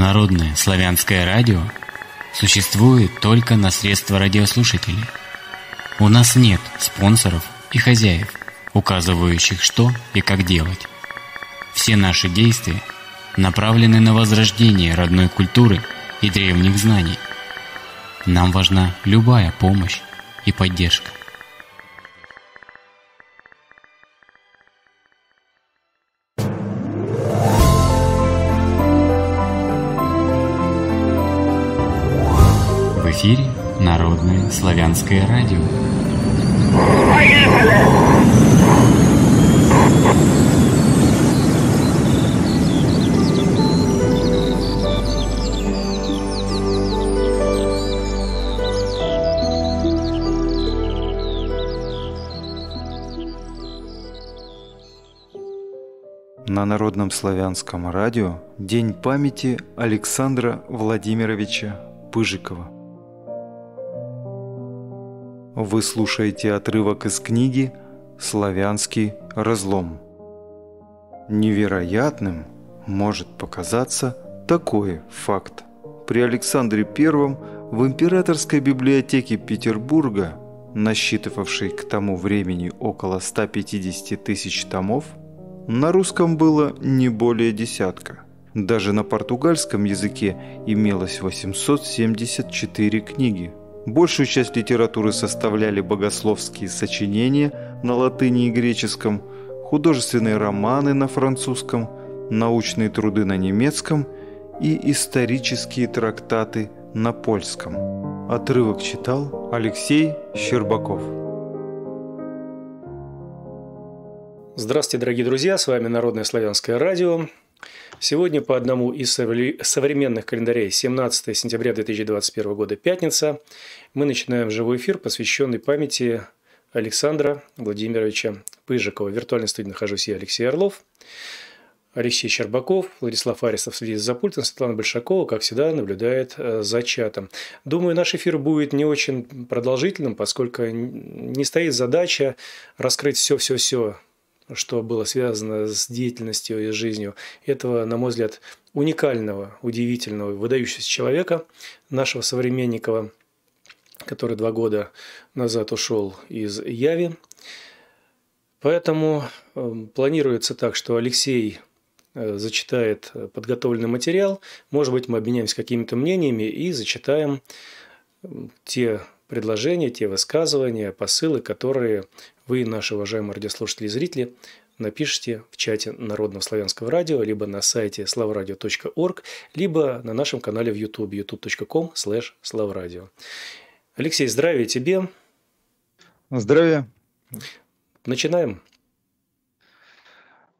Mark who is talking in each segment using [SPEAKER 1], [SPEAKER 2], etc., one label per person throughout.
[SPEAKER 1] Народное
[SPEAKER 2] славянское радио существует только на средства радиослушателей. У нас нет спонсоров и хозяев, указывающих что и как делать. Все наши действия направлены на возрождение родной культуры и древних знаний. Нам важна любая помощь и поддержка. эфире Народное славянское радио. Поехали!
[SPEAKER 1] на Народном славянском радио День памяти Александра Владимировича Пыжикова. Вы слушаете отрывок из книги «Славянский разлом». Невероятным может показаться такой факт. При Александре I в Императорской библиотеке Петербурга, насчитывавшей к тому времени около 150 тысяч томов, на русском было не более десятка. Даже на португальском языке имелось 874 книги – Большую часть литературы составляли богословские сочинения на латыни и греческом, художественные романы на французском, научные труды на немецком и исторические трактаты на польском. Отрывок читал Алексей Щербаков. Здравствуйте, дорогие
[SPEAKER 2] друзья, с вами Народное славянское радио. Сегодня по одному из современных календарей 17 сентября 2021 года пятница мы начинаем живой эфир, посвященный памяти Александра Владимировича Пыжикова. В виртуальной студии нахожусь я, Алексей Орлов. Алексей Щербаков, Владислав Арисов следит за пультом, Светлана Большакова, как всегда, наблюдает э, за чатом. Думаю, наш эфир будет не очень продолжительным, поскольку не стоит задача раскрыть все-все-все что было связано с деятельностью и жизнью этого, на мой взгляд, уникального, удивительного, выдающегося человека, нашего современника, который два года назад ушел из Яви. Поэтому эм, планируется так, что Алексей э, зачитает подготовленный материал. Может быть, мы обменяемся какими-то мнениями и зачитаем те предложения, те высказывания, посылы, которые вы, наши уважаемые радиослушатели и зрители, напишите в чате Народного славянского радио, либо на сайте slavradio.org, либо на нашем канале в YouTube, youtube.com slavradio. Алексей, здравия тебе.
[SPEAKER 1] Здравия. Начинаем.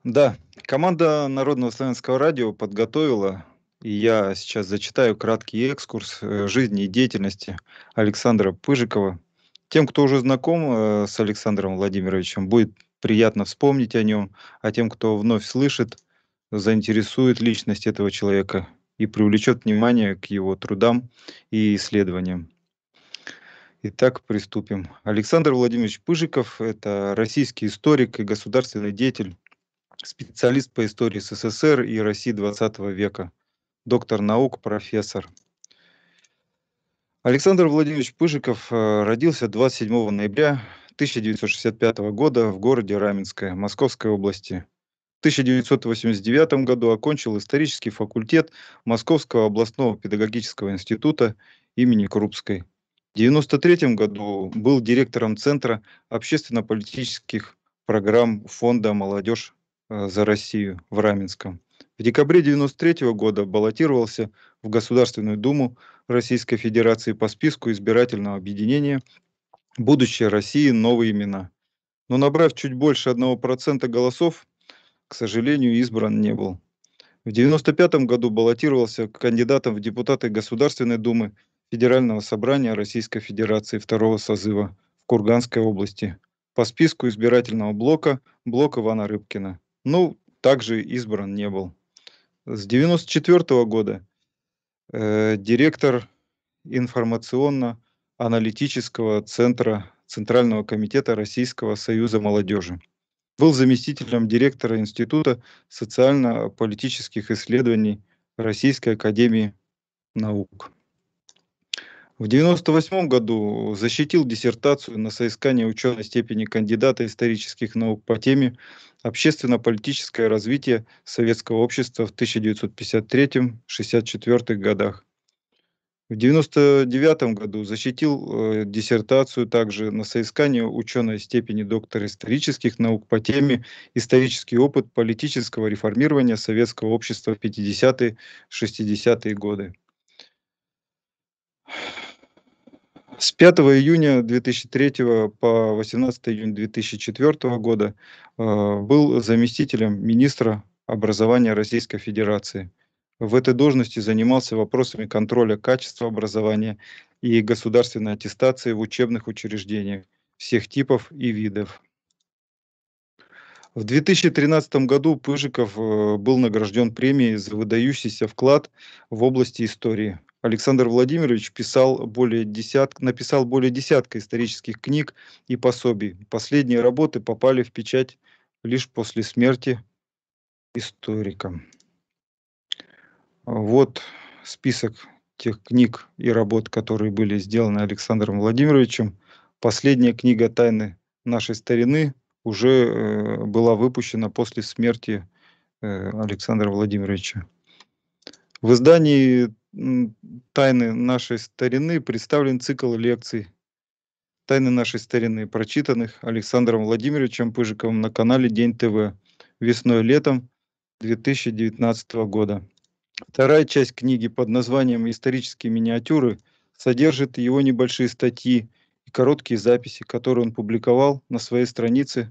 [SPEAKER 1] Да, команда Народного славянского радио подготовила, и я сейчас зачитаю краткий экскурс э, жизни и деятельности Александра Пыжикова – тем, кто уже знаком э, с Александром Владимировичем, будет приятно вспомнить о нем, а тем, кто вновь слышит, заинтересует личность этого человека и привлечет внимание к его трудам и исследованиям. Итак, приступим. Александр Владимирович Пыжиков – это российский историк и государственный деятель, специалист по истории СССР и России XX века, доктор наук, профессор – Александр Владимирович Пыжиков э, родился 27 ноября 1965 года в городе Раменское Московской области. В 1989 году окончил исторический факультет Московского областного педагогического института имени Крупской. В 1993 году был директором Центра общественно-политических программ Фонда «Молодежь э, за Россию» в Раменском. В декабре 1993 года баллотировался в Государственную Думу Российской Федерации по списку избирательного объединения «Будущее России. Новые имена». Но набрав чуть больше 1% голосов, к сожалению, избран не был. В 1995 году баллотировался кандидатом в депутаты Государственной Думы Федерального собрания Российской Федерации второго созыва в Курганской области по списку избирательного блока блок Ивана Рыбкина. Ну, также избран не был. С 1994 года Э, директор информационно-аналитического центра Центрального комитета Российского союза молодежи. Был заместителем директора Института социально-политических исследований Российской академии наук. В 1998 году защитил диссертацию на соискание ученой степени кандидата исторических наук по теме «Общественно-политическое развитие советского общества в 1953-64 годах». В 1999 году защитил э, диссертацию также на соискание ученой степени доктора исторических наук по теме «Исторический опыт политического реформирования советского общества в 50-60-е годы». С 5 июня 2003 по 18 июня 2004 года э, был заместителем министра образования Российской Федерации. В этой должности занимался вопросами контроля качества образования и государственной аттестации в учебных учреждениях всех типов и видов. В 2013 году Пыжиков э, был награжден премией за выдающийся вклад в области истории – Александр Владимирович писал более десят... написал более десятка исторических книг и пособий. Последние работы попали в печать лишь после смерти историка. Вот список тех книг и работ, которые были сделаны Александром Владимировичем. Последняя книга «Тайны нашей старины» уже э, была выпущена после смерти э, Александра Владимировича. В издании «Тайны нашей старины» представлен цикл лекций «Тайны нашей старины», прочитанных Александром Владимировичем Пыжиковым на канале «День ТВ» весной-летом 2019 года. Вторая часть книги под названием «Исторические миниатюры» содержит его небольшие статьи и короткие записи, которые он публиковал на своей странице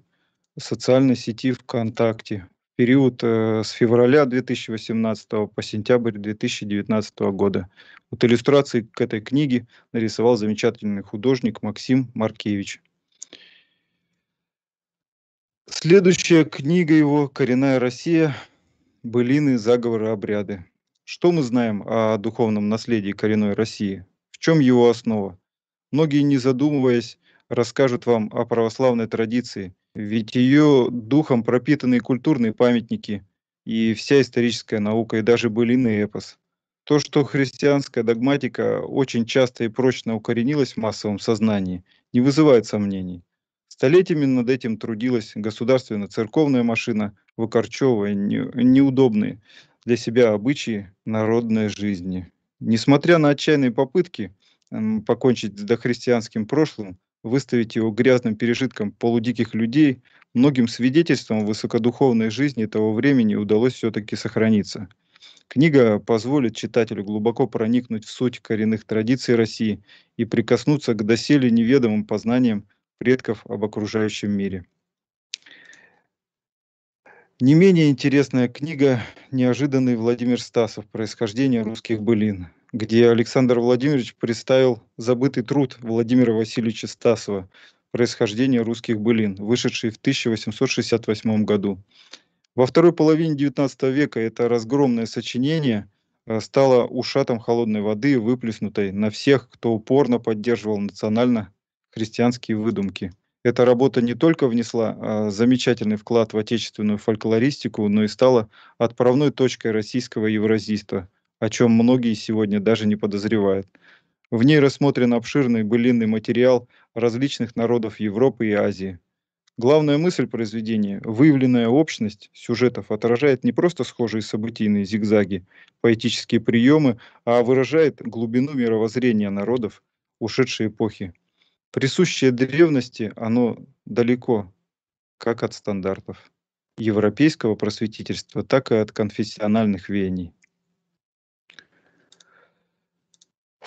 [SPEAKER 1] социальной сети ВКонтакте период э, с февраля 2018 по сентябрь 2019 года. Вот иллюстрации к этой книге нарисовал замечательный художник Максим Маркевич. Следующая книга его «Коренная Россия. Былины, заговоры, обряды». Что мы знаем о духовном наследии коренной России? В чем его основа? Многие, не задумываясь, расскажут вам о православной традиции – ведь ее духом пропитаны культурные памятники и вся историческая наука, и даже былинный эпос. То, что христианская догматика очень часто и прочно укоренилась в массовом сознании, не вызывает сомнений. Столетиями над этим трудилась государственно-церковная машина, выкорчевывая неудобные для себя обычаи народной жизни. Несмотря на отчаянные попытки покончить с дохристианским прошлым, выставить его грязным пережитком полудиких людей, многим свидетельством высокодуховной жизни того времени удалось все-таки сохраниться. Книга позволит читателю глубоко проникнуть в суть коренных традиций России и прикоснуться к доселе неведомым познаниям предков об окружающем мире. Не менее интересная книга «Неожиданный Владимир Стасов. Происхождение русских былин» где Александр Владимирович представил забытый труд Владимира Васильевича Стасова «Происхождение русских былин», вышедший в 1868 году. Во второй половине XIX века это разгромное сочинение э, стало ушатом холодной воды, выплеснутой на всех, кто упорно поддерживал национально-христианские выдумки. Эта работа не только внесла э, замечательный вклад в отечественную фольклористику, но и стала отправной точкой российского евразийства – о чем многие сегодня даже не подозревают. В ней рассмотрен обширный былинный материал различных народов Европы и Азии. Главная мысль произведения – выявленная общность сюжетов отражает не просто схожие событийные зигзаги, поэтические приемы, а выражает глубину мировоззрения народов ушедшей эпохи. Присущее древности оно далеко, как от стандартов европейского просветительства, так и от конфессиональных веяний.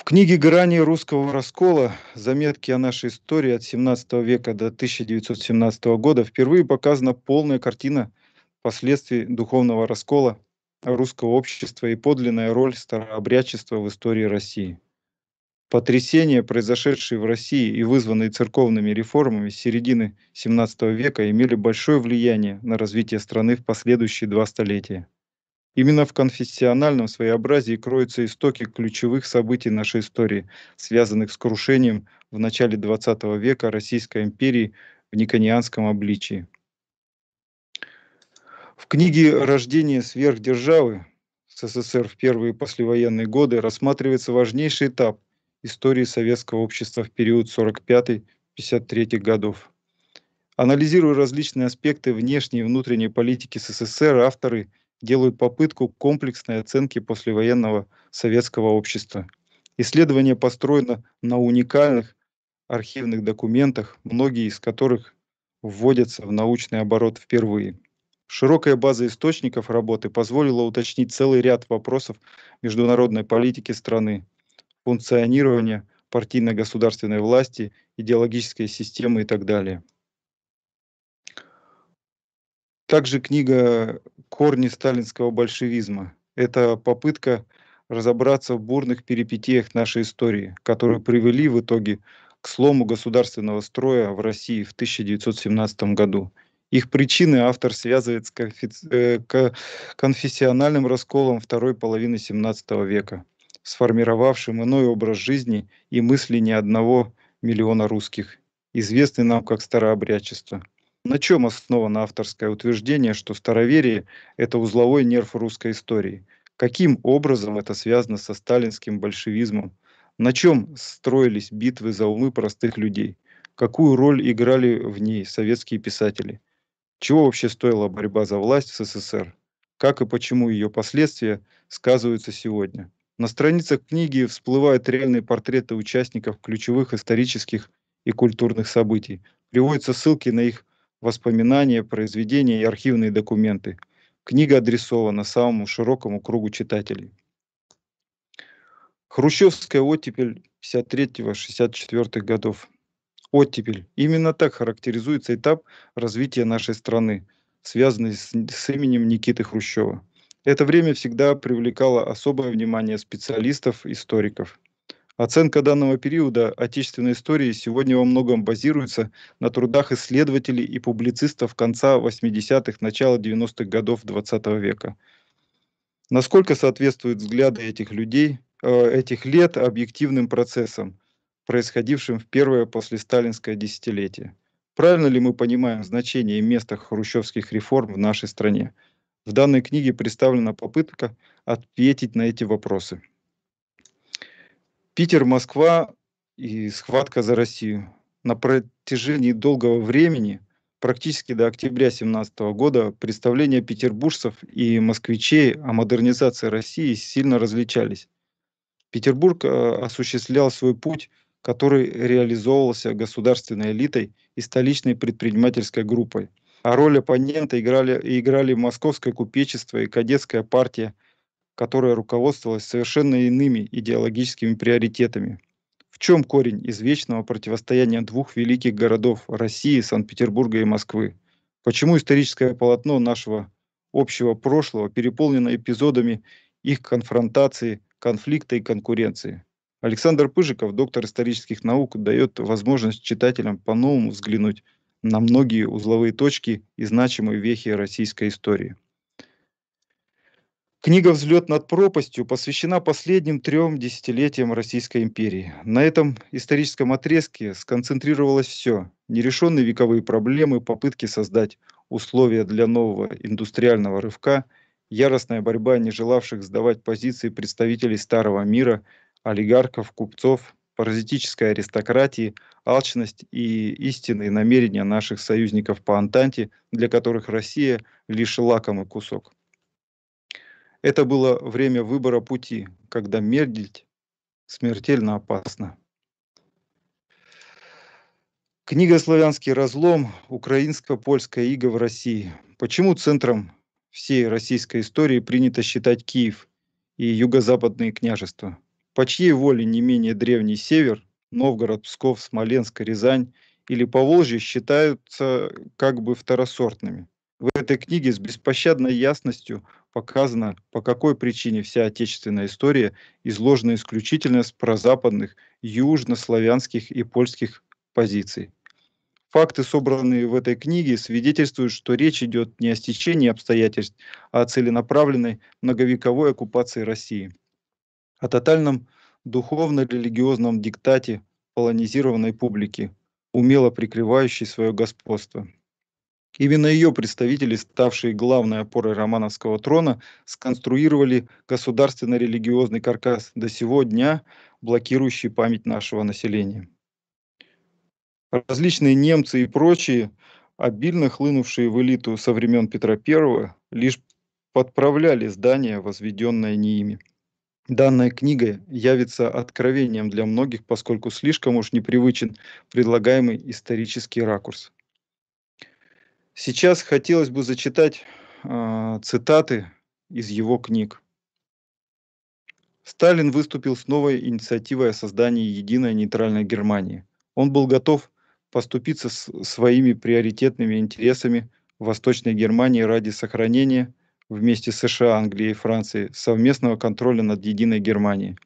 [SPEAKER 1] В книге «Грани русского раскола. Заметки о нашей истории от 17 века до 1917 года» впервые показана полная картина последствий духовного раскола русского общества и подлинная роль старообрядчества в истории России. Потрясения, произошедшие в России и вызванные церковными реформами с середины XVII века, имели большое влияние на развитие страны в последующие два столетия. Именно в конфессиональном своеобразии кроются истоки ключевых событий нашей истории, связанных с крушением в начале XX века Российской империи в никонианском обличии. В книге «Рождение сверхдержавы» СССР в первые послевоенные годы рассматривается важнейший этап истории советского общества в период 45-53 годов. Анализируя различные аспекты внешней и внутренней политики СССР, авторы – делают попытку комплексной оценки послевоенного советского общества. Исследование построено на уникальных архивных документах, многие из которых вводятся в научный оборот впервые. Широкая база источников работы позволила уточнить целый ряд вопросов международной политики страны, функционирования партийно-государственной власти, идеологической системы и так далее. Также книга корни сталинского большевизма. Это попытка разобраться в бурных перипетиях нашей истории, которые привели в итоге к слому государственного строя в России в 1917 году. Их причины автор связывает с э, конфессиональным расколом второй половины XVII века, сформировавшим иной образ жизни и мысли ни одного миллиона русских, известный нам как старообрядчество – на чем основано авторское утверждение, что староверие – это узловой нерв русской истории? Каким образом это связано со сталинским большевизмом? На чем строились битвы за умы простых людей? Какую роль играли в ней советские писатели? Чего вообще стоила борьба за власть в СССР? Как и почему ее последствия сказываются сегодня? На страницах книги всплывают реальные портреты участников ключевых исторических и культурных событий. Приводятся ссылки на их воспоминания, произведения и архивные документы. Книга адресована самому широкому кругу читателей. Хрущевская оттепель 53-64 годов. Оттепель. Именно так характеризуется этап развития нашей страны, связанный с, с именем Никиты Хрущева. Это время всегда привлекало особое внимание специалистов, историков. Оценка данного периода отечественной истории сегодня во многом базируется на трудах исследователей и публицистов конца 80-х, начала 90-х годов XX -го века. Насколько соответствуют взгляды этих людей, э, этих лет объективным процессам, происходившим в первое послесталинское десятилетие? Правильно ли мы понимаем значение и место хрущевских реформ в нашей стране? В данной книге представлена попытка ответить на эти вопросы. Питер, Москва и схватка за Россию. На протяжении долгого времени, практически до октября 2017 года, представления петербуржцев и москвичей о модернизации России сильно различались. Петербург э, осуществлял свой путь, который реализовывался государственной элитой и столичной предпринимательской группой. А роль оппонента играли, играли московское купечество и кадетская партия – которое руководствовалось совершенно иными идеологическими приоритетами. В чем корень извечного противостояния двух великих городов – России, Санкт-Петербурга и Москвы? Почему историческое полотно нашего общего прошлого переполнено эпизодами их конфронтации, конфликта и конкуренции? Александр Пыжиков, доктор исторических наук, дает возможность читателям по-новому взглянуть на многие узловые точки и значимые вехи российской истории. Книга «Взлет над пропастью» посвящена последним трем десятилетиям Российской империи. На этом историческом отрезке сконцентрировалось все. Нерешенные вековые проблемы, попытки создать условия для нового индустриального рывка, яростная борьба нежелавших сдавать позиции представителей старого мира, олигархов, купцов, паразитической аристократии, алчность и истинные намерения наших союзников по Антанте, для которых Россия лишь лакомый кусок. Это было время выбора пути, когда медлить смертельно опасно. Книга «Славянский разлом. Украинско-польская ига в России». Почему центром всей российской истории принято считать Киев и юго-западные княжества? По чьей воле не менее древний север, Новгород, Псков, Смоленск, Рязань или Поволжье считаются как бы второсортными? В этой книге с беспощадной ясностью показано, по какой причине вся отечественная история изложена исключительно с прозападных, южнославянских и польских позиций. Факты, собранные в этой книге, свидетельствуют, что речь идет не о стечении обстоятельств, а о целенаправленной многовековой оккупации России, о тотальном духовно-религиозном диктате полонизированной публики, умело прикрывающей свое господство. Именно ее представители, ставшие главной опорой романовского трона, сконструировали государственно-религиозный каркас до сего дня, блокирующий память нашего населения. Различные немцы и прочие, обильно хлынувшие в элиту со времен Петра I, лишь подправляли здание, возведенное не ими. Данная книга явится откровением для многих, поскольку слишком уж непривычен предлагаемый исторический ракурс. Сейчас хотелось бы зачитать э, цитаты из его книг. Сталин выступил с новой инициативой о создании единой нейтральной Германии. Он был готов поступиться с своими приоритетными интересами в Восточной Германии ради сохранения вместе с США, Англией и Францией совместного контроля над единой Германией.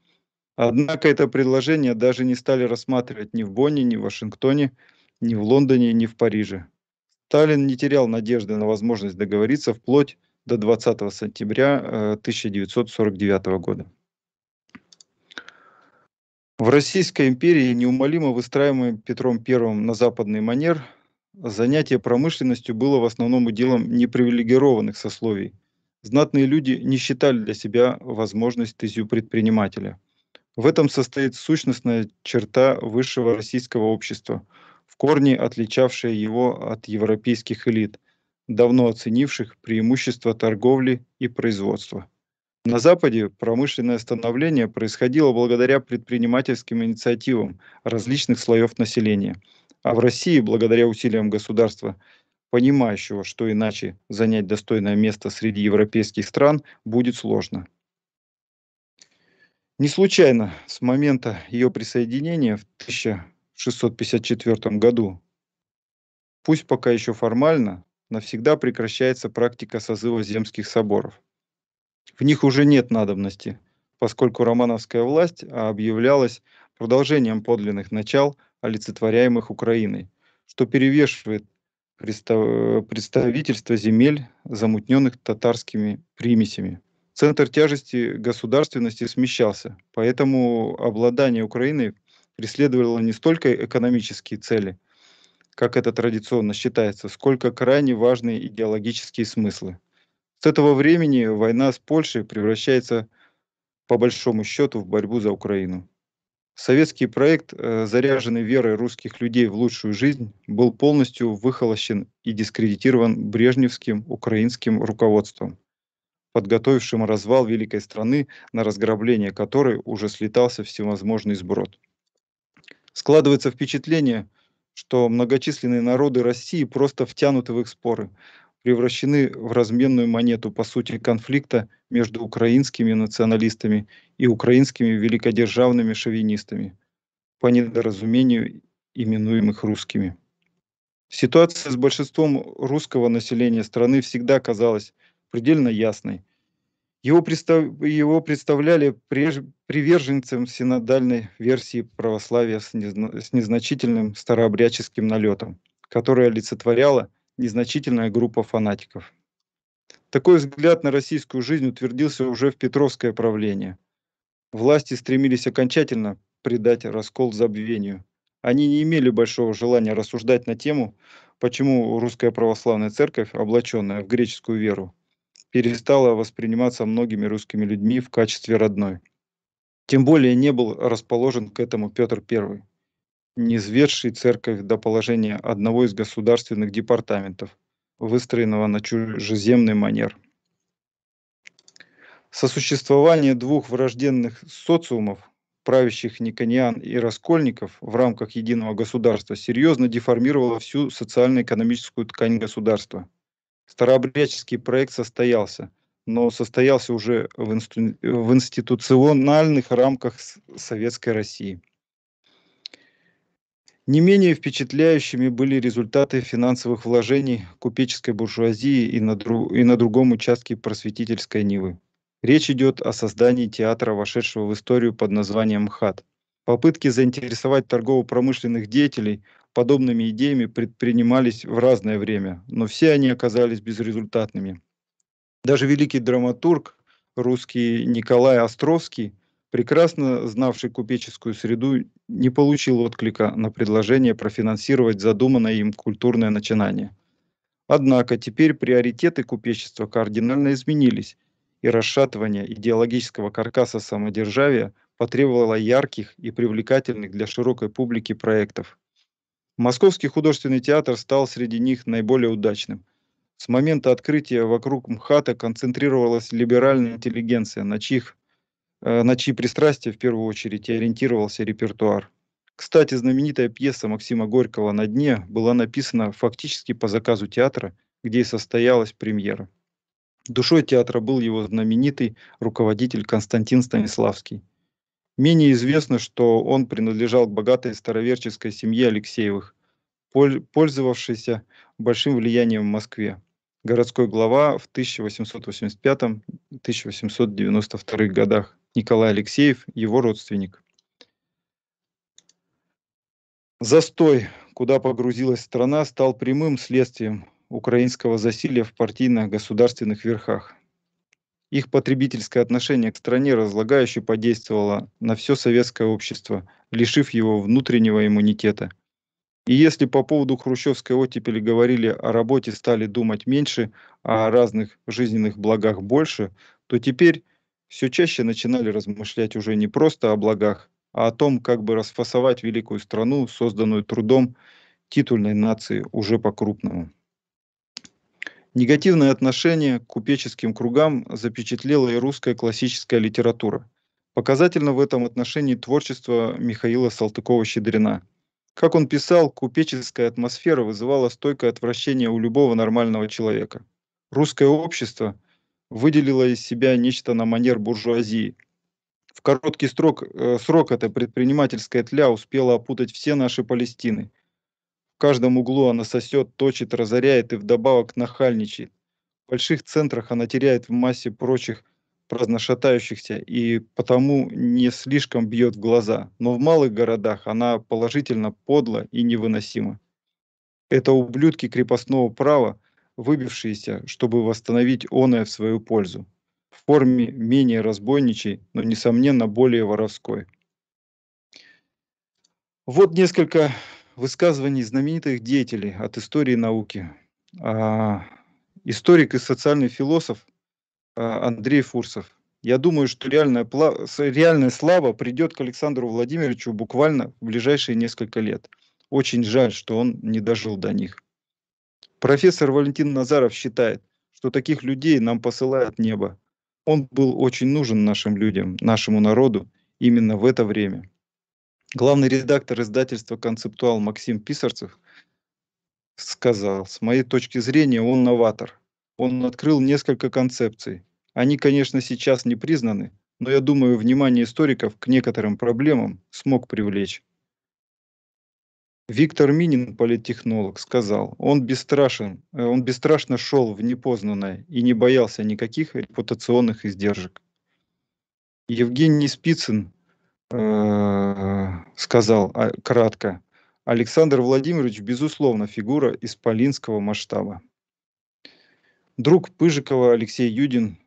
[SPEAKER 1] Однако это предложение даже не стали рассматривать ни в Бонне, ни в Вашингтоне, ни в Лондоне, ни в Париже. Таллин не терял надежды на возможность договориться вплоть до 20 сентября 1949 э, года. В Российской империи, неумолимо выстраиваемой Петром I на западный манер, занятие промышленностью было в основном делом непривилегированных сословий. Знатные люди не считали для себя возможность тезю предпринимателя. В этом состоит сущностная черта высшего российского общества – в корне отличавшая его от европейских элит, давно оценивших преимущества торговли и производства. На Западе промышленное становление происходило благодаря предпринимательским инициативам различных слоев населения, а в России благодаря усилиям государства, понимающего, что иначе занять достойное место среди европейских стран будет сложно. Не случайно с момента ее присоединения в 1000 в 654 году. Пусть пока еще формально, навсегда прекращается практика созыва земских соборов. В них уже нет надобности, поскольку романовская власть объявлялась продолжением подлинных начал, олицетворяемых Украиной, что перевешивает представительство земель, замутненных татарскими примесями. Центр тяжести государственности смещался, поэтому обладание Украиной преследовала не столько экономические цели, как это традиционно считается, сколько крайне важные идеологические смыслы. С этого времени война с Польшей превращается по большому счету в борьбу за Украину. Советский проект, э, заряженный верой русских людей в лучшую жизнь, был полностью выхолощен и дискредитирован брежневским украинским руководством, подготовившим развал великой страны, на разграбление которой уже слетался всевозможный сброд. Складывается впечатление, что многочисленные народы России просто втянуты в их споры, превращены в разменную монету, по сути, конфликта между украинскими националистами и украинскими великодержавными шовинистами, по недоразумению именуемых русскими. Ситуация с большинством русского населения страны всегда казалась предельно ясной – его, представ... его представляли преж... приверженцем синодальной версии православия с, незна... с незначительным старообрядческим налетом, которая олицетворяла незначительная группа фанатиков. Такой взгляд на российскую жизнь утвердился уже в Петровское правление. Власти стремились окончательно придать раскол забвению. Они не имели большого желания рассуждать на тему, почему русская православная церковь, облаченная в греческую веру, перестала восприниматься многими русскими людьми в качестве родной. Тем более не был расположен к этому Петр I, низведший церковь до положения одного из государственных департаментов, выстроенного на чужеземный манер. Сосуществование двух врожденных социумов, правящих Никониан и Раскольников в рамках единого государства, серьезно деформировало всю социально-экономическую ткань государства – старообрядческий проект состоялся, но состоялся уже в, инсту... в институциональных рамках Советской России. Не менее впечатляющими были результаты финансовых вложений купеческой буржуазии и на, дру... и на другом участке просветительской Нивы. Речь идет о создании театра, вошедшего в историю под названием «ХАТ». Попытки заинтересовать торгово-промышленных деятелей подобными идеями предпринимались в разное время, но все они оказались безрезультатными. Даже великий драматург русский Николай Островский, прекрасно знавший купеческую среду, не получил отклика на предложение профинансировать задуманное им культурное начинание. Однако теперь приоритеты купечества кардинально изменились, и расшатывание идеологического каркаса самодержавия потребовало ярких и привлекательных для широкой публики проектов. Московский художественный театр стал среди них наиболее удачным. С момента открытия вокруг МХАТа концентрировалась либеральная интеллигенция, на, чьих, э, на чьи пристрастия в первую очередь и ориентировался репертуар. Кстати, знаменитая пьеса Максима Горького «На дне» была написана фактически по заказу театра, где и состоялась премьера. Душой театра был его знаменитый руководитель Константин Станиславский – Менее известно, что он принадлежал к богатой староверческой семье Алексеевых, пользовавшейся большим влиянием в Москве. Городской глава в 1885-1892 годах Николай Алексеев, его родственник. Застой, куда погрузилась страна, стал прямым следствием украинского засилия в партийно-государственных верхах. Их потребительское отношение к стране разлагающе подействовало на все советское общество, лишив его внутреннего иммунитета. И если по поводу хрущевской оттепели говорили о работе, стали думать меньше, а о разных жизненных благах больше, то теперь все чаще начинали размышлять уже не просто о благах, а о том, как бы расфасовать великую страну, созданную трудом титульной нации уже по-крупному. Негативное отношение к купеческим кругам запечатлела и русская классическая литература. Показательно в этом отношении творчество Михаила Салтыкова-Щедрина. Как он писал, купеческая атмосфера вызывала стойкое отвращение у любого нормального человека. Русское общество выделило из себя нечто на манер буржуазии. В короткий срок, э, срок эта предпринимательская тля успела опутать все наши Палестины, в каждом углу она сосет, точит, разоряет и вдобавок нахальничает. В больших центрах она теряет в массе прочих праздношатающихся и потому не слишком бьет в глаза, но в малых городах она положительно подла и невыносима. Это ублюдки крепостного права, выбившиеся, чтобы восстановить оное в свою пользу, в форме менее разбойничей, но, несомненно, более воровской. Вот несколько высказываний знаменитых деятелей от истории науки. А, историк и социальный философ а, Андрей Фурсов. Я думаю, что реальная, реальная слава придет к Александру Владимировичу буквально в ближайшие несколько лет. Очень жаль, что он не дожил до них. Профессор Валентин Назаров считает, что таких людей нам посылает небо. Он был очень нужен нашим людям, нашему народу именно в это время главный редактор издательства «Концептуал» Максим Писарцев сказал, с моей точки зрения, он новатор. Он открыл несколько концепций. Они, конечно, сейчас не признаны, но я думаю, внимание историков к некоторым проблемам смог привлечь. Виктор Минин, политтехнолог, сказал, он бесстрашен, э, он бесстрашно шел в непознанное и не боялся никаких репутационных издержек. Евгений Спицын, Э, сказал а, кратко, Александр Владимирович, безусловно, фигура исполинского масштаба. Друг Пыжикова Алексей Юдин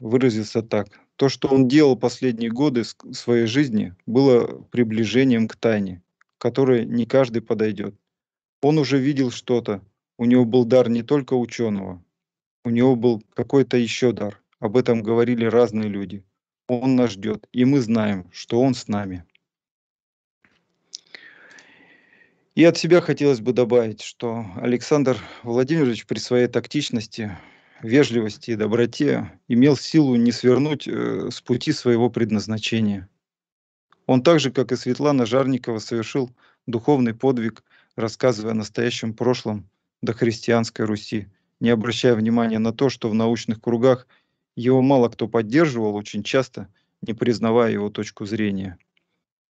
[SPEAKER 1] выразился так. То, что он делал последние годы своей жизни, было приближением к тайне, которой не каждый подойдет. Он уже видел что-то. У него был дар не только ученого. У него был какой-то еще дар. Об этом говорили разные люди – он нас ждет, и мы знаем, что Он с нами. И от себя хотелось бы добавить, что Александр Владимирович при своей тактичности, вежливости и доброте имел силу не свернуть э, с пути своего предназначения. Он так же, как и Светлана Жарникова, совершил духовный подвиг, рассказывая о настоящем прошлом дохристианской Руси, не обращая внимания на то, что в научных кругах – его мало кто поддерживал, очень часто не признавая его точку зрения.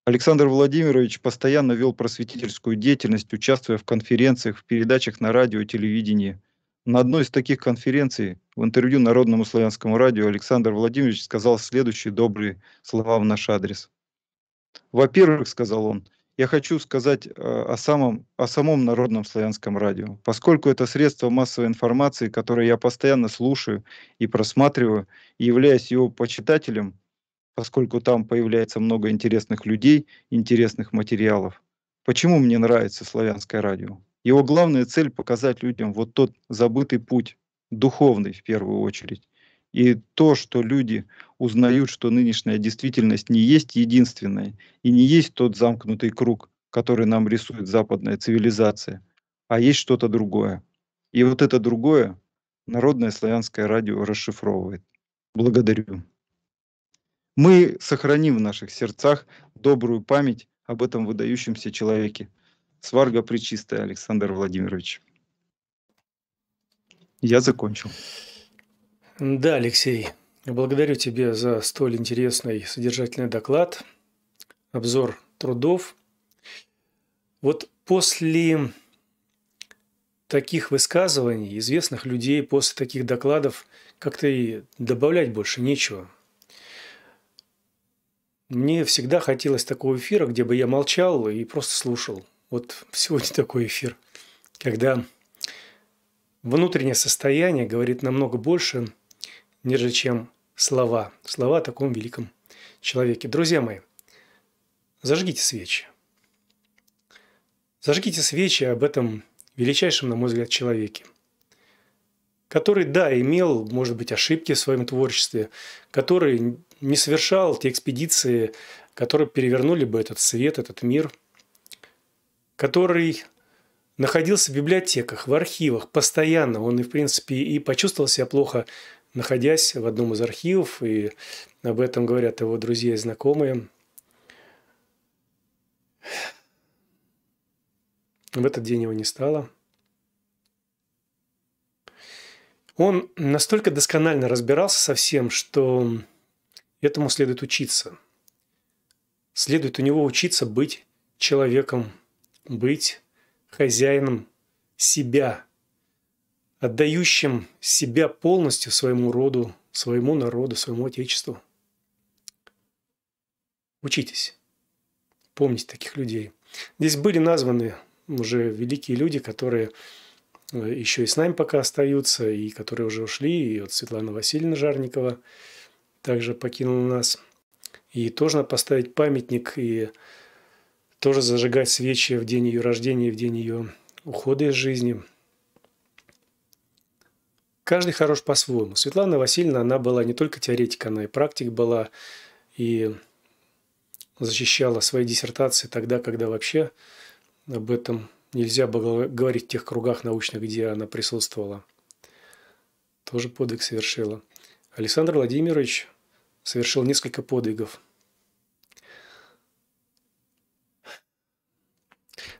[SPEAKER 1] Александр Владимирович постоянно вел просветительскую деятельность, участвуя в конференциях, в передачах на радио и телевидении. На одной из таких конференций в интервью Народному славянскому радио Александр Владимирович сказал следующие добрые слова в наш адрес. «Во-первых, — сказал он, я хочу сказать э, о самом, о самом народном славянском радио. Поскольку это средство массовой информации, которое я постоянно слушаю и просматриваю, и являюсь его почитателем, поскольку там появляется много интересных людей, интересных материалов. Почему мне нравится славянское радио? Его главная цель – показать людям вот тот забытый путь, духовный в первую очередь, и то, что люди узнают, что нынешняя действительность не есть единственная и не есть тот замкнутый круг, который нам рисует западная цивилизация, а есть что-то другое. И вот это другое Народное славянское радио расшифровывает. Благодарю. Мы сохраним в наших сердцах добрую память об этом выдающемся человеке. Сварга Пречистая Александр Владимирович. Я закончил.
[SPEAKER 2] Да, Алексей, благодарю тебя за столь интересный содержательный доклад, обзор трудов. Вот после таких высказываний известных людей, после таких докладов как-то и добавлять больше нечего. Мне всегда хотелось такого эфира, где бы я молчал и просто слушал. Вот сегодня такой эфир, когда внутреннее состояние говорит намного больше – нежели чем слова. Слова о таком великом человеке. Друзья мои, зажгите свечи. Зажгите свечи об этом величайшем, на мой взгляд, человеке, который, да, имел, может быть, ошибки в своем творчестве, который не совершал те экспедиции, которые перевернули бы этот свет, этот мир, который находился в библиотеках, в архивах постоянно. Он, и, в принципе, и почувствовал себя плохо находясь в одном из архивов, и об этом говорят его друзья и знакомые. В этот день его не стало. Он настолько досконально разбирался со всем, что этому следует учиться. Следует у него учиться быть человеком, быть хозяином себя – отдающим себя полностью своему роду, своему народу, своему отечеству. Учитесь. Помните таких людей. Здесь были названы уже великие люди, которые э, еще и с нами пока остаются, и которые уже ушли. И вот Светлана Васильевна Жарникова также покинула нас. И тоже надо поставить памятник и тоже зажигать свечи в день ее рождения, в день ее ухода из жизни – Каждый хорош по-своему. Светлана Васильевна, она была не только теоретик, она и практик была, и защищала свои диссертации тогда, когда вообще об этом нельзя было говорить в тех кругах научных, где она присутствовала. Тоже подвиг совершила. Александр Владимирович совершил несколько подвигов.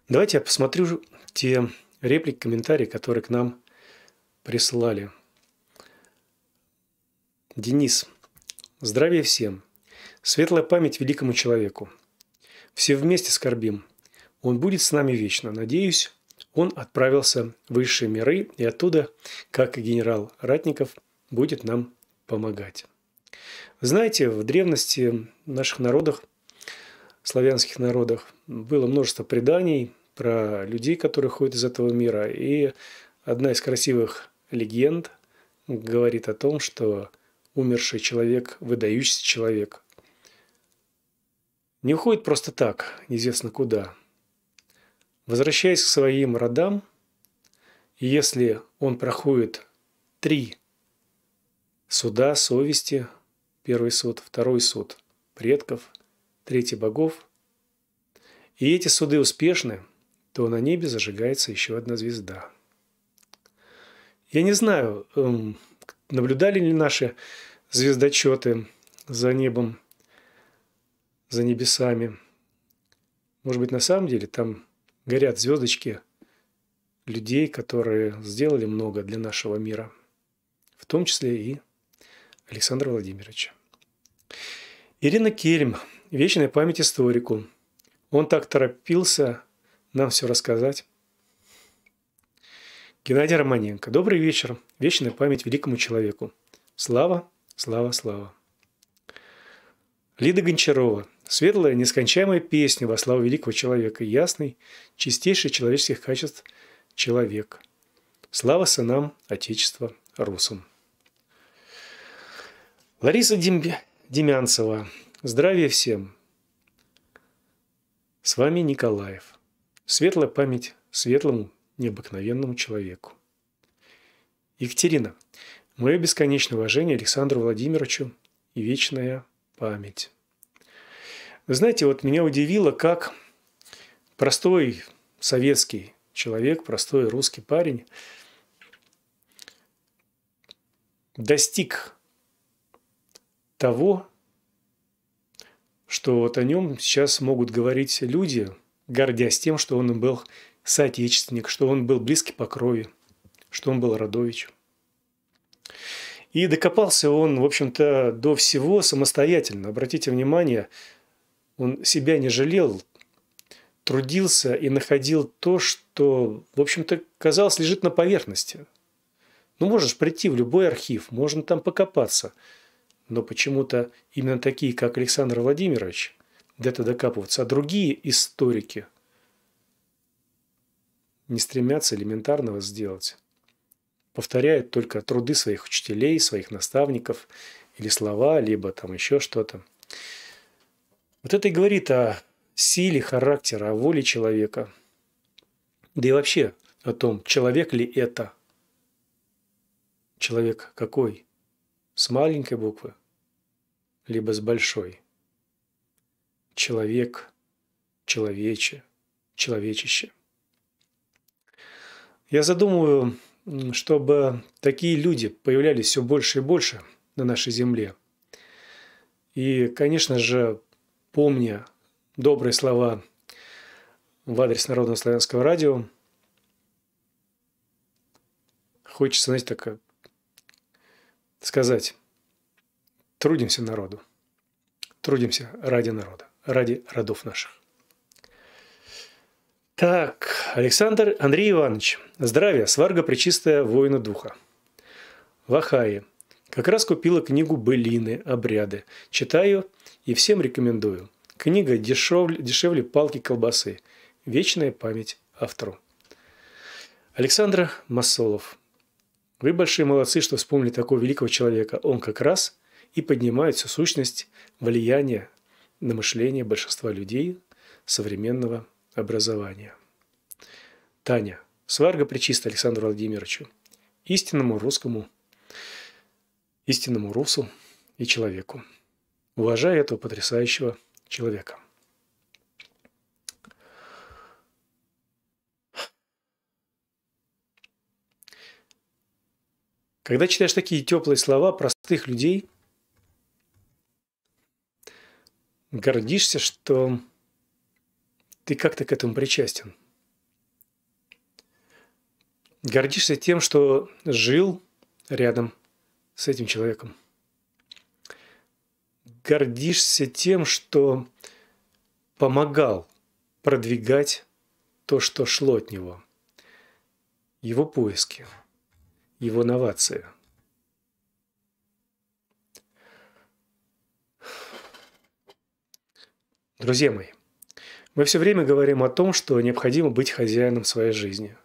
[SPEAKER 2] Давайте я посмотрю те реплики, комментарии, которые к нам прислали. Денис. Здравия всем. Светлая память великому человеку. Все вместе скорбим. Он будет с нами вечно. Надеюсь, он отправился в высшие миры и оттуда, как и генерал Ратников, будет нам помогать. Знаете, в древности в наших народах, славянских народах, было множество преданий про людей, которые ходят из этого мира. И одна из красивых легенд говорит о том, что умерший человек – выдающийся человек. Не уходит просто так, неизвестно куда. Возвращаясь к своим родам, если он проходит три суда совести, первый суд, второй суд предков, третий богов, и эти суды успешны, то на небе зажигается еще одна звезда – я не знаю, эм, наблюдали ли наши звездочеты за небом, за небесами. Может быть, на самом деле там горят звездочки людей, которые сделали много для нашего мира, в том числе и Александра Владимировича. Ирина Кельм, вечная память историку. Он так торопился нам все рассказать. Геннадий Романенко. Добрый вечер. Вечная память великому человеку. Слава, слава, слава. Лида Гончарова. Светлая, нескончаемая песня во славу великого человека. Ясный, чистейший человеческих качеств человек. Слава сынам Отечества русам. Лариса Дем... Демянцева. Здравия всем. С вами Николаев. Светлая память светлому необыкновенному человеку. Екатерина. Мое бесконечное уважение Александру Владимировичу и вечная память. Вы знаете, вот меня удивило, как простой советский человек, простой русский парень достиг того, что вот о нем сейчас могут говорить люди, гордясь тем, что он был соотечественник, что он был близкий по крови, что он был родович. И докопался он, в общем-то, до всего самостоятельно. Обратите внимание, он себя не жалел, трудился и находил то, что, в общем-то, казалось, лежит на поверхности. Ну, можешь прийти в любой архив, можно там покопаться. Но почему-то именно такие, как Александр Владимирович, до этого докапываются. А другие историки – не стремятся элементарного сделать. Повторяют только труды своих учителей, своих наставников, или слова, либо там еще что-то. Вот это и говорит о силе характера, о воле человека. Да и вообще о том, человек ли это. Человек какой? С маленькой буквы, либо с большой. Человек, человече, человечище. Я задумываю, чтобы такие люди появлялись все больше и больше на нашей земле. И, конечно же, помня добрые слова в адрес Народного славянского радио, хочется, знаете, так э, сказать, трудимся народу, трудимся ради народа, ради родов наших. Так, Александр Андрей Иванович. Здравия, сварга причистая воина духа. В Ахае. Как раз купила книгу «Былины. Обряды». Читаю и всем рекомендую. Книга дешевле, дешевле палки колбасы. Вечная память автору. Александр Масолов. Вы большие молодцы, что вспомнили такого великого человека. Он как раз и поднимает всю сущность влияния на мышление большинства людей современного мира образования. Таня. Сварга причиста Александру Владимировичу. Истинному русскому, истинному русу и человеку. Уважаю этого потрясающего человека. Когда читаешь такие теплые слова простых людей, гордишься, что ты как-то к этому причастен. Гордишься тем, что жил рядом с этим человеком. Гордишься тем, что помогал продвигать то, что шло от него. Его поиски, его новации. Друзья мои, мы все время говорим о том, что необходимо быть хозяином своей жизни.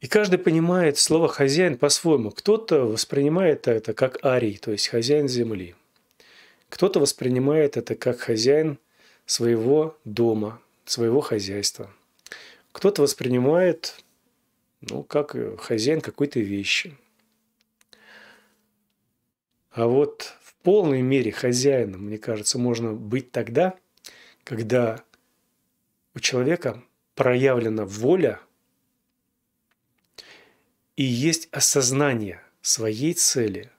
[SPEAKER 2] И каждый понимает слово «хозяин» по-своему. Кто-то воспринимает это как арий, то есть хозяин земли. Кто-то воспринимает это как хозяин своего дома, своего хозяйства. Кто-то воспринимает ну, как хозяин какой-то вещи. А вот в полной мере хозяином, мне кажется, можно быть тогда, когда у человека проявлена воля и есть осознание своей цели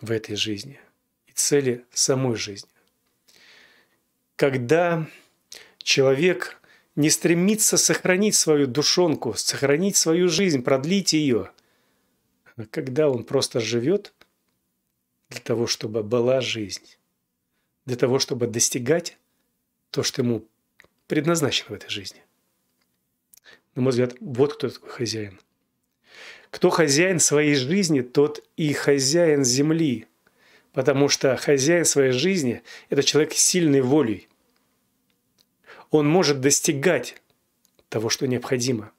[SPEAKER 2] в этой жизни и цели самой жизни. Когда человек не стремится сохранить свою душонку, сохранить свою жизнь, продлить ее, а когда он просто живет для того, чтобы была жизнь для того, чтобы достигать то, что ему предназначено в этой жизни. На мой взгляд, вот кто такой хозяин. Кто хозяин своей жизни, тот и хозяин земли. Потому что хозяин своей жизни – это человек с сильной волей. Он может достигать того, что необходимо.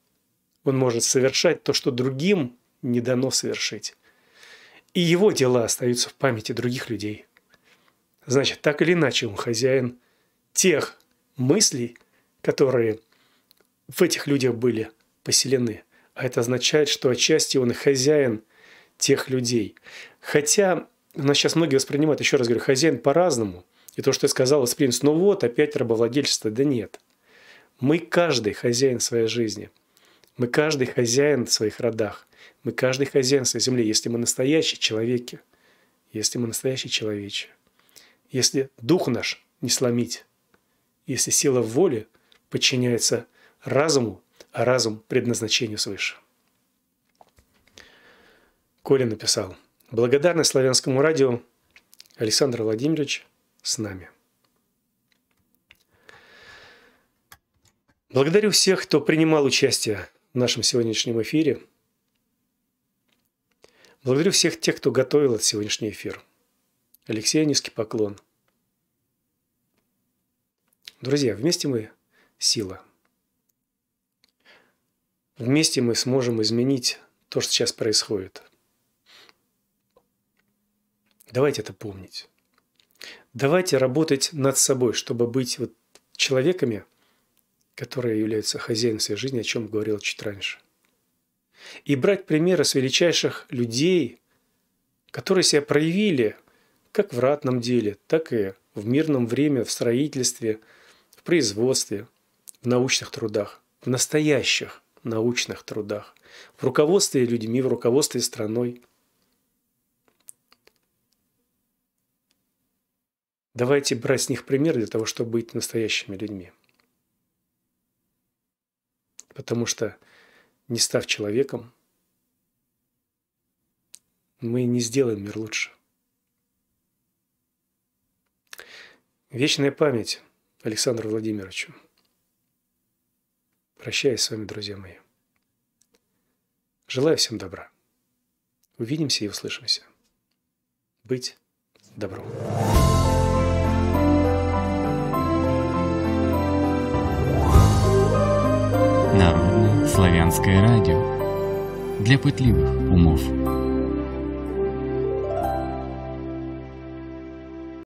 [SPEAKER 2] Он может совершать то, что другим не дано совершить. И его дела остаются в памяти других людей. Значит, так или иначе он хозяин тех мыслей, которые в этих людях были поселены. А это означает, что отчасти он хозяин тех людей. Хотя у нас сейчас многие воспринимают, еще раз говорю, хозяин по-разному. И то, что я сказал, воспринимается, ну вот, опять рабовладельчество. Да нет. Мы каждый хозяин своей жизни. Мы каждый хозяин в своих родах. Мы каждый хозяин своей земли, если мы настоящие человеки. Если мы настоящие человечи если дух наш не сломить, если сила воли подчиняется разуму, а разум – предназначению свыше. Коля написал «Благодарность славянскому радио Александр Владимирович с нами». Благодарю всех, кто принимал участие в нашем сегодняшнем эфире. Благодарю всех тех, кто готовил этот сегодняшний эфир – Алексею низкий поклон. Друзья, вместе мы сила. Вместе мы сможем изменить то, что сейчас происходит. Давайте это помнить. Давайте работать над собой, чтобы быть вот человеками, которые являются хозяином своей жизни, о чем говорил чуть раньше. И брать примеры с величайших людей, которые себя проявили – как в ратном деле, так и в мирном время, в строительстве, в производстве, в научных трудах, в настоящих научных трудах, в руководстве людьми, в руководстве страной. Давайте брать с них пример для того, чтобы быть настоящими людьми. Потому что не став человеком, мы не сделаем мир лучше. Вечная память Александру Владимировичу. Прощаюсь с вами, друзья мои. Желаю всем добра. Увидимся и услышимся. Быть добром. Народное славянское радио для пытливых умов.